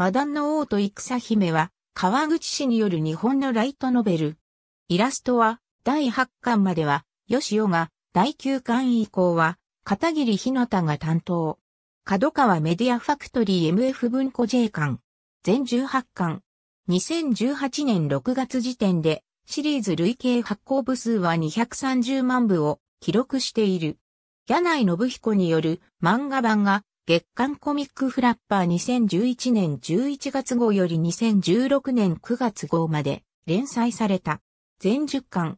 マダンの王と戦姫は、川口氏による日本のライトノベル。イラストは、第8巻までは、吉尾が、第9巻以降は、片桐ひなたが担当。角川メディアファクトリー MF 文庫 J 巻。全18巻。2018年6月時点で、シリーズ累計発行部数は230万部を記録している。柳井信彦による漫画版が月刊コミックフラッパー2011年11月号より2016年9月号まで連載された。全10巻。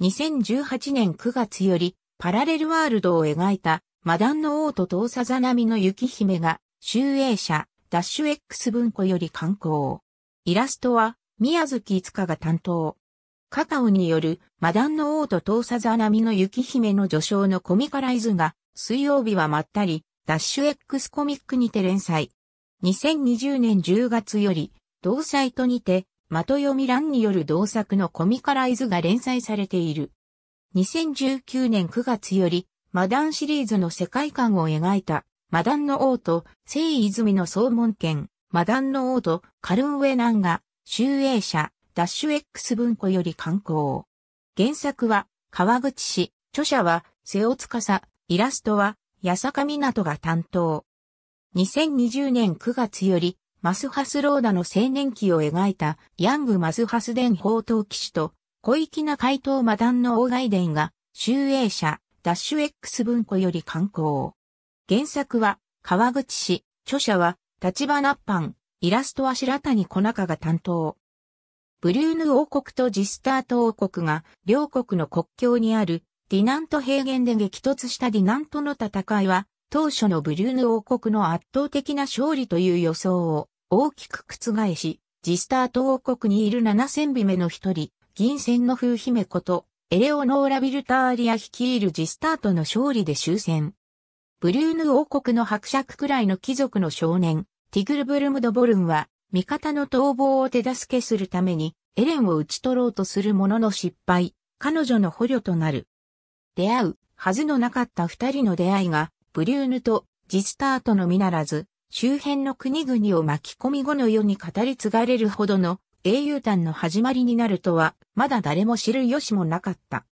2018年9月よりパラレルワールドを描いたマダンの王と遠さざ波の雪姫が集英社ダッシュ X 文庫より刊行。イラストは宮月いつかが担当。カカオによるマダンの王と遠さざ波の雪姫の序章のコミカライズが水曜日はまったりダッシュ X コミックにて連載。2020年10月より、同サイトにて、的読み欄による同作のコミカライズが連載されている。2019年9月より、マダンシリーズの世界観を描いた、マダンの王と、聖泉の総門権、マダンの王と、カルンウェナンが、集英社、ダッシュ X 文庫より刊行。原作は、川口市、著者は、瀬尾司、イラストは、八坂港が担当。2020年9月より、マスハスローダの青年期を描いた、ヤングマスハス伝宝刀騎士と、小粋な怪盗魔団の大外伝が、集英社、ダッシュ X 文庫より刊行。原作は、川口市、著者は、立花パン、イラストは白谷小中が担当。ブリューヌ王国とジスタート王国が両国の国境にあるディナント平原で激突したディナントの戦いは、当初のブリューヌ王国の圧倒的な勝利という予想を大きく覆し、ジスタート王国にいる7000目の一人、銀線の風姫こと、エレオノーラ・ビルターリア率いるジスタートの勝利で終戦。ブリューヌ王国の伯爵くらいの貴族の少年、ティグルブルムド・ボルンは、味方の逃亡を手助けするために、エレンを討ち取ろうとするものの失敗、彼女の捕虜となる。出会うはずのなかった二人の出会いが、ブリューヌとジスターとのみならず、周辺の国々を巻き込み後の世に語り継がれるほどの英雄譚の始まりになるとは、まだ誰も知る由もなかった。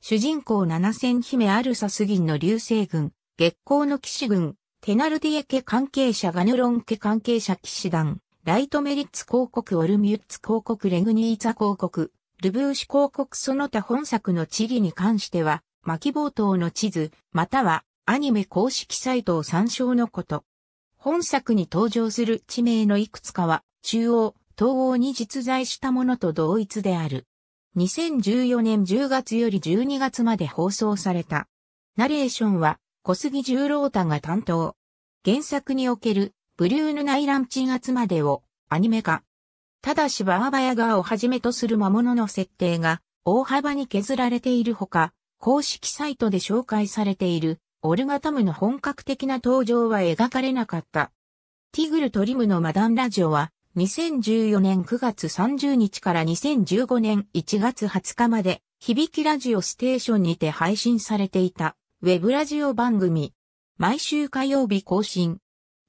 主人公七千姫アルサス銀の流星軍、月光の騎士軍、テナルディエ家関係者ガヌロン家関係者騎士団、ライトメリッツ広告オルミュッツ広告レグニーツァ広告、ルブーシ広告その他本作の地理に関しては、巻冒頭の地図、またはアニメ公式サイトを参照のこと。本作に登場する地名のいくつかは、中央、東欧に実在したものと同一である。2014年10月より12月まで放送された。ナレーションは小杉十郎太が担当。原作におけるブリューヌ内乱地圧までをアニメ化、ただしバーバヤガーをはじめとする魔物の設定が大幅に削られているほか、公式サイトで紹介されているオルガタムの本格的な登場は描かれなかった。ティグルトリムのマダンラジオは2014年9月30日から2015年1月20日まで響きラジオステーションにて配信されていたウェブラジオ番組。毎週火曜日更新。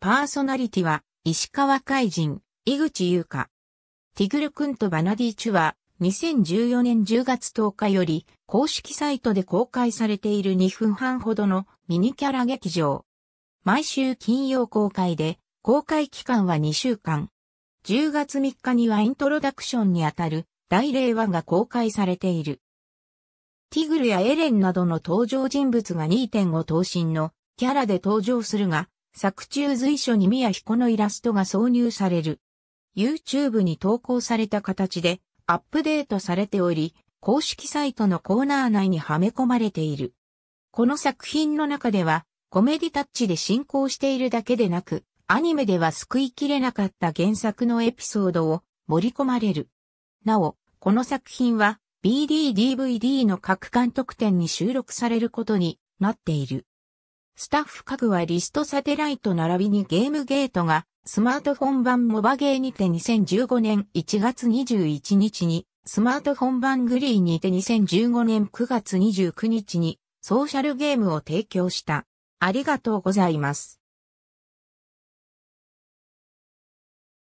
パーソナリティは石川海人、井口優香。ティグル君とバナディチュは、2014年10月10日より、公式サイトで公開されている2分半ほどのミニキャラ劇場。毎週金曜公開で、公開期間は2週間。10月3日にはイントロダクションにあたる大令和が公開されている。ティグルやエレンなどの登場人物が2.5等身のキャラで登場するが、作中随所に宮彦のイラストが挿入される。YouTube に投稿された形でアップデートされており、公式サイトのコーナー内にはめ込まれている。この作品の中では、コメディタッチで進行しているだけでなく、アニメでは救いきれなかった原作のエピソードを盛り込まれる。なお、この作品は BDDVD の各監督展に収録されることになっている。スタッフ家具はリストサテライト並びにゲームゲートがスマートフォン版モバゲーにて2015年1月21日に、スマートフォン版グリーにて2015年9月29日に、ソーシャルゲームを提供した。ありがとうございます。